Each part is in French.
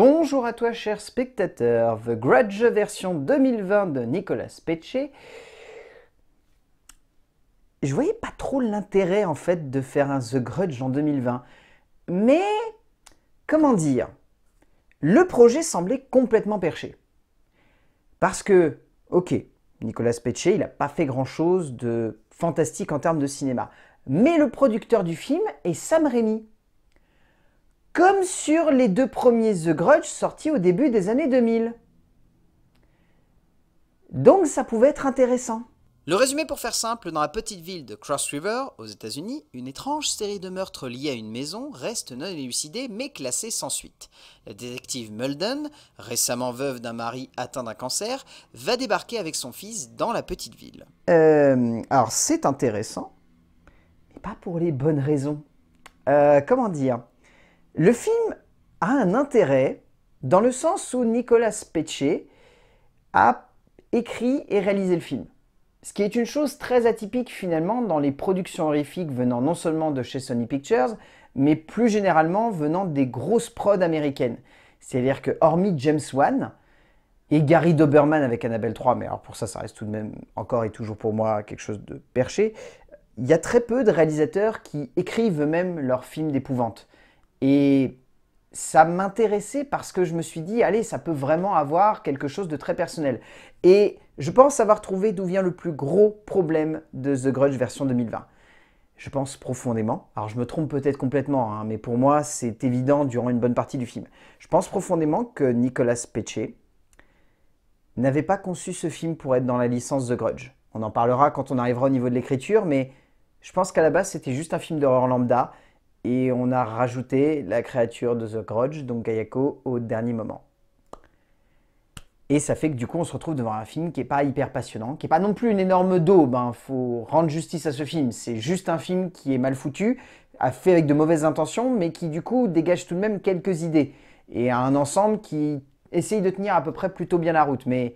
Bonjour à toi cher spectateur, The Grudge version 2020 de Nicolas Pecce. Je voyais pas trop l'intérêt en fait de faire un The Grudge en 2020, mais comment dire, le projet semblait complètement perché. Parce que, ok, Nicolas Pecce, il n'a pas fait grand-chose de fantastique en termes de cinéma, mais le producteur du film est Sam Raimi, comme sur les deux premiers The Grudge sortis au début des années 2000. Donc ça pouvait être intéressant. Le résumé pour faire simple, dans la petite ville de Cross River, aux États-Unis, une étrange série de meurtres liés à une maison reste non élucidée mais classée sans suite. La détective Mulden, récemment veuve d'un mari atteint d'un cancer, va débarquer avec son fils dans la petite ville. Euh, alors c'est intéressant, mais pas pour les bonnes raisons. Euh, comment dire le film a un intérêt dans le sens où Nicolas Pecce a écrit et réalisé le film. Ce qui est une chose très atypique finalement dans les productions horrifiques venant non seulement de chez Sony Pictures, mais plus généralement venant des grosses prods américaines. C'est-à-dire que hormis James Wan et Gary Doberman avec Annabelle 3, mais alors pour ça ça reste tout de même encore et toujours pour moi quelque chose de perché, il y a très peu de réalisateurs qui écrivent eux-mêmes leurs films d'épouvante. Et ça m'intéressait parce que je me suis dit, allez, ça peut vraiment avoir quelque chose de très personnel. Et je pense avoir trouvé d'où vient le plus gros problème de The Grudge version 2020. Je pense profondément, alors je me trompe peut-être complètement, hein, mais pour moi c'est évident durant une bonne partie du film. Je pense profondément que Nicolas Pecce n'avait pas conçu ce film pour être dans la licence The Grudge. On en parlera quand on arrivera au niveau de l'écriture, mais je pense qu'à la base c'était juste un film d'horreur lambda et on a rajouté la créature de The Grudge, donc Kayako, au dernier moment. Et ça fait que du coup, on se retrouve devant un film qui n'est pas hyper passionnant, qui n'est pas non plus une énorme daube. Il hein. faut rendre justice à ce film. C'est juste un film qui est mal foutu, fait avec de mauvaises intentions, mais qui du coup dégage tout de même quelques idées. Et un ensemble qui essaye de tenir à peu près plutôt bien la route. Mais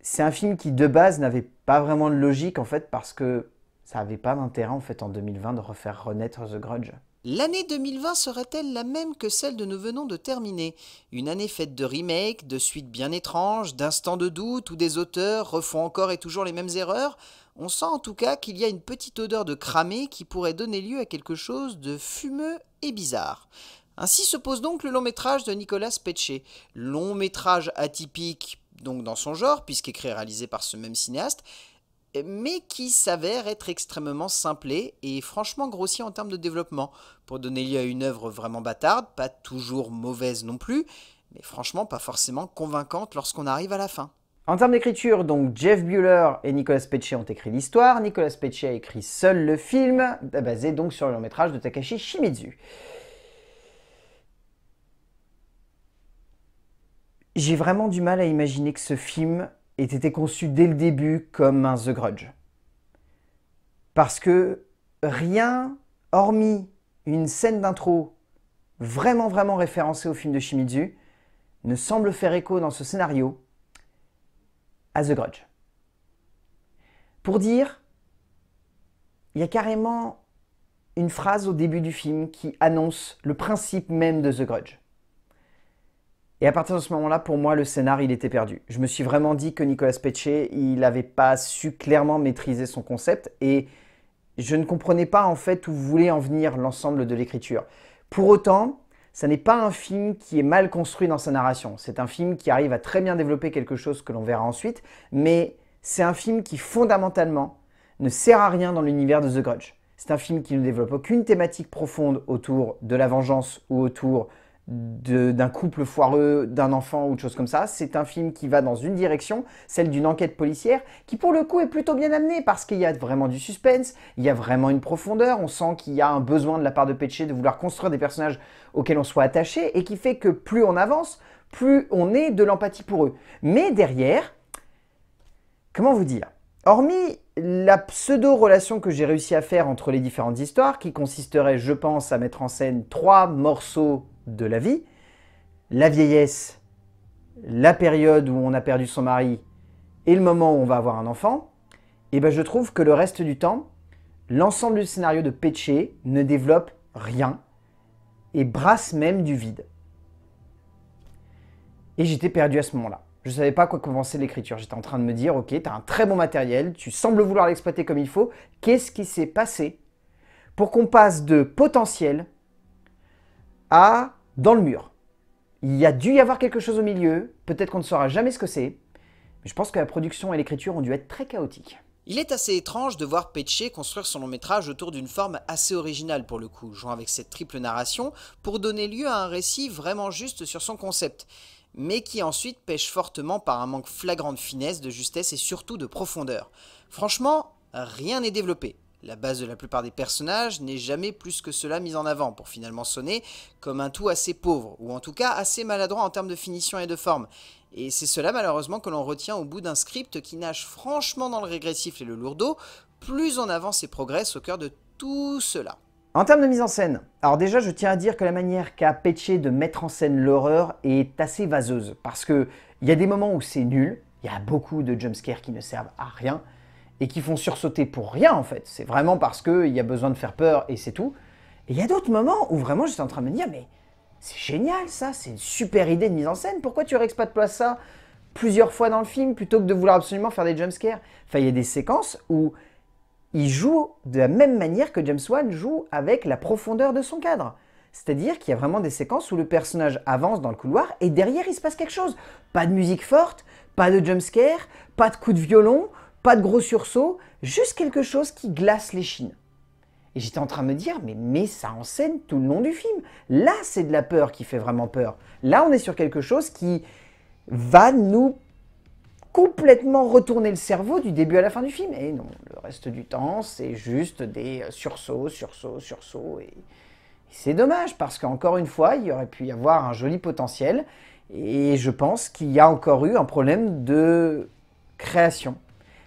c'est un film qui, de base, n'avait pas vraiment de logique, en fait, parce que ça n'avait pas d'intérêt en fait en 2020 de refaire renaître The Grudge. L'année 2020 serait elle la même que celle de nous venons de terminer Une année faite de remakes, de suites bien étranges, d'instants de doute où des auteurs refont encore et toujours les mêmes erreurs On sent en tout cas qu'il y a une petite odeur de cramé qui pourrait donner lieu à quelque chose de fumeux et bizarre. Ainsi se pose donc le long métrage de Nicolas Pecce. Long métrage atypique, donc dans son genre, puisqu'écrit et réalisé par ce même cinéaste, mais qui s'avère être extrêmement simplé et franchement grossier en termes de développement, pour donner lieu à une œuvre vraiment bâtarde, pas toujours mauvaise non plus, mais franchement pas forcément convaincante lorsqu'on arrive à la fin. En termes d'écriture, donc Jeff Bueller et Nicolas Pecce ont écrit l'histoire, Nicolas Pecce a écrit seul le film, basé donc sur le long métrage de Takashi Shimizu. J'ai vraiment du mal à imaginer que ce film était conçu dès le début comme un The Grudge. Parce que rien, hormis une scène d'intro vraiment vraiment référencée au film de Shimizu, ne semble faire écho dans ce scénario à The Grudge. Pour dire, il y a carrément une phrase au début du film qui annonce le principe même de The Grudge. Et à partir de ce moment-là, pour moi, le scénar, il était perdu. Je me suis vraiment dit que Nicolas Pecce, il n'avait pas su clairement maîtriser son concept et je ne comprenais pas en fait où voulait en venir l'ensemble de l'écriture. Pour autant, ça n'est pas un film qui est mal construit dans sa narration. C'est un film qui arrive à très bien développer quelque chose que l'on verra ensuite, mais c'est un film qui fondamentalement ne sert à rien dans l'univers de The Grudge. C'est un film qui ne développe aucune thématique profonde autour de la vengeance ou autour d'un couple foireux, d'un enfant ou de choses comme ça. C'est un film qui va dans une direction, celle d'une enquête policière, qui pour le coup est plutôt bien amenée parce qu'il y a vraiment du suspense, il y a vraiment une profondeur, on sent qu'il y a un besoin de la part de Pecce de vouloir construire des personnages auxquels on soit attaché et qui fait que plus on avance, plus on est de l'empathie pour eux. Mais derrière, comment vous dire Hormis la pseudo-relation que j'ai réussi à faire entre les différentes histoires, qui consisterait, je pense, à mettre en scène trois morceaux de la vie, la vieillesse, la période où on a perdu son mari et le moment où on va avoir un enfant, et eh ben je trouve que le reste du temps, l'ensemble du scénario de Péché ne développe rien et brasse même du vide. Et j'étais perdu à ce moment-là. Je ne savais pas quoi commencer l'écriture. J'étais en train de me dire, ok, tu as un très bon matériel, tu sembles vouloir l'exploiter comme il faut. Qu'est-ce qui s'est passé pour qu'on passe de potentiel à dans le mur. Il y a dû y avoir quelque chose au milieu, peut-être qu'on ne saura jamais ce que c'est, mais je pense que la production et l'écriture ont dû être très chaotiques. Il est assez étrange de voir Pecce construire son long métrage autour d'une forme assez originale pour le coup, jouant avec cette triple narration pour donner lieu à un récit vraiment juste sur son concept, mais qui ensuite pêche fortement par un manque flagrant de finesse, de justesse et surtout de profondeur. Franchement, rien n'est développé. La base de la plupart des personnages n'est jamais plus que cela mise en avant, pour finalement sonner comme un tout assez pauvre, ou en tout cas assez maladroit en termes de finition et de forme. Et c'est cela malheureusement que l'on retient au bout d'un script qui nage franchement dans le régressif et le lourdeau, plus on avance et progresse au cœur de tout cela. En termes de mise en scène, alors déjà je tiens à dire que la manière qu'a Pecce de mettre en scène l'horreur est assez vaseuse, parce que il y a des moments où c'est nul, il y a beaucoup de jumpscares qui ne servent à rien, et qui font sursauter pour rien en fait. C'est vraiment parce qu'il y a besoin de faire peur et c'est tout. Et il y a d'autres moments où vraiment je suis en train de me dire mais c'est génial ça, c'est une super idée de mise en scène, pourquoi tu pas ça plusieurs fois dans le film plutôt que de vouloir absolument faire des jumpscares Enfin il y a des séquences où il joue de la même manière que James Wan joue avec la profondeur de son cadre. C'est-à-dire qu'il y a vraiment des séquences où le personnage avance dans le couloir et derrière il se passe quelque chose. Pas de musique forte, pas de jumpscare, pas de coup de violon, pas de gros sursauts, juste quelque chose qui glace les l'échine. Et j'étais en train de me dire, mais, mais ça en scène tout le long du film. Là, c'est de la peur qui fait vraiment peur. Là, on est sur quelque chose qui va nous complètement retourner le cerveau du début à la fin du film. Et non, le reste du temps, c'est juste des euh, sursauts, sursauts, sursauts. Et, c'est dommage, parce qu'encore une fois, il y aurait pu y avoir un joli potentiel. Et je pense qu'il y a encore eu un problème de création.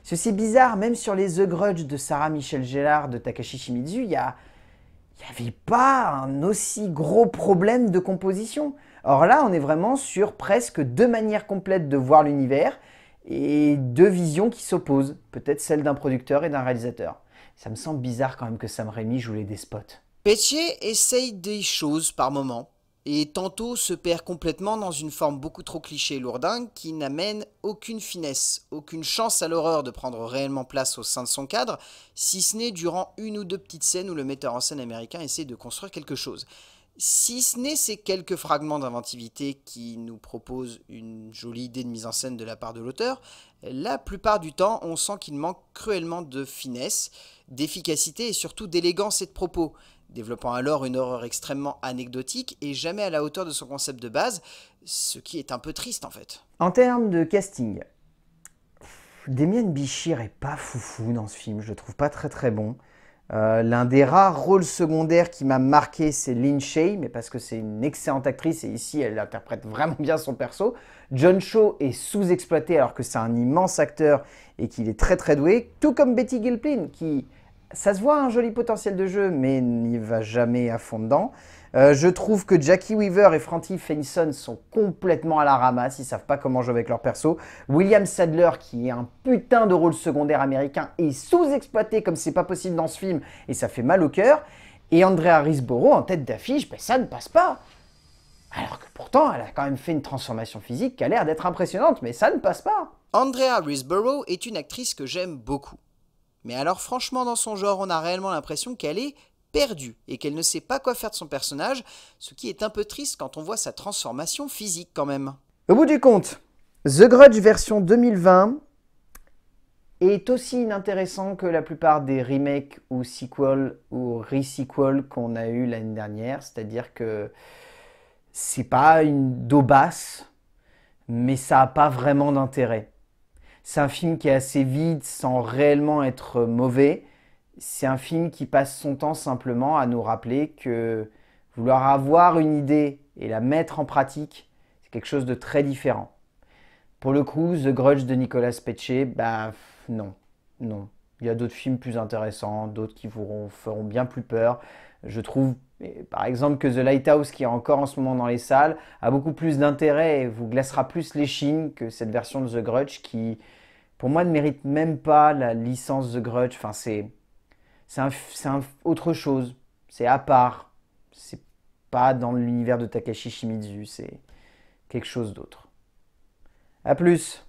Ceci est bizarre, même sur les The Grudge de Sarah Michelle Gellar de Takashi Shimizu, il n'y avait pas un aussi gros problème de composition. Or là, on est vraiment sur presque deux manières complètes de voir l'univers et deux visions qui s'opposent, peut-être celles d'un producteur et d'un réalisateur. Ça me semble bizarre quand même que Sam Raimi joue les spots. Pétier essaye des choses par moments et tantôt se perd complètement dans une forme beaucoup trop cliché et lourdingue qui n'amène aucune finesse, aucune chance à l'horreur de prendre réellement place au sein de son cadre, si ce n'est durant une ou deux petites scènes où le metteur en scène américain essaie de construire quelque chose. Si ce n'est ces quelques fragments d'inventivité qui nous proposent une jolie idée de mise en scène de la part de l'auteur, la plupart du temps on sent qu'il manque cruellement de finesse, d'efficacité et surtout d'élégance et de propos développant alors une horreur extrêmement anecdotique et jamais à la hauteur de son concept de base, ce qui est un peu triste en fait. En termes de casting, Damien Bichir est pas foufou dans ce film, je le trouve pas très très bon. Euh, l'un des rares rôles secondaires qui m'a marqué, c'est Lynn Shay, mais parce que c'est une excellente actrice et ici elle interprète vraiment bien son perso. John Shaw est sous-exploité alors que c'est un immense acteur et qu'il est très très doué, tout comme Betty Gilpin qui ça se voit un joli potentiel de jeu, mais n'y va jamais à fond dedans. Euh, je trouve que Jackie Weaver et Franti Fenson sont complètement à la ramasse, ils savent pas comment jouer avec leur perso. William Sadler, qui est un putain de rôle secondaire américain, est sous-exploité comme c'est pas possible dans ce film, et ça fait mal au cœur. Et Andrea Risborough en tête d'affiche, ben ça ne passe pas. Alors que pourtant, elle a quand même fait une transformation physique qui a l'air d'être impressionnante, mais ça ne passe pas. Andrea Risborough est une actrice que j'aime beaucoup. Mais alors franchement dans son genre on a réellement l'impression qu'elle est perdue et qu'elle ne sait pas quoi faire de son personnage, ce qui est un peu triste quand on voit sa transformation physique quand même. Au bout du compte, The Grudge version 2020 est aussi inintéressant que la plupart des remakes ou sequels ou re-sequels qu'on a eu l'année dernière, c'est-à-dire que c'est pas une dos basse, mais ça n'a pas vraiment d'intérêt. C'est un film qui est assez vide sans réellement être euh, mauvais. C'est un film qui passe son temps simplement à nous rappeler que vouloir avoir une idée et la mettre en pratique, c'est quelque chose de très différent. Pour le coup, The Grudge de Nicolas Pecce, bah non, non. Il y a d'autres films plus intéressants, d'autres qui vous feront bien plus peur. Je trouve par exemple que The Lighthouse, qui est encore en ce moment dans les salles, a beaucoup plus d'intérêt et vous glacera plus les chines que cette version de The Grudge qui, pour moi, ne mérite même pas la licence The Grudge. Enfin, c'est c'est autre chose, c'est à part, c'est pas dans l'univers de Takashi Shimizu, c'est quelque chose d'autre. À plus.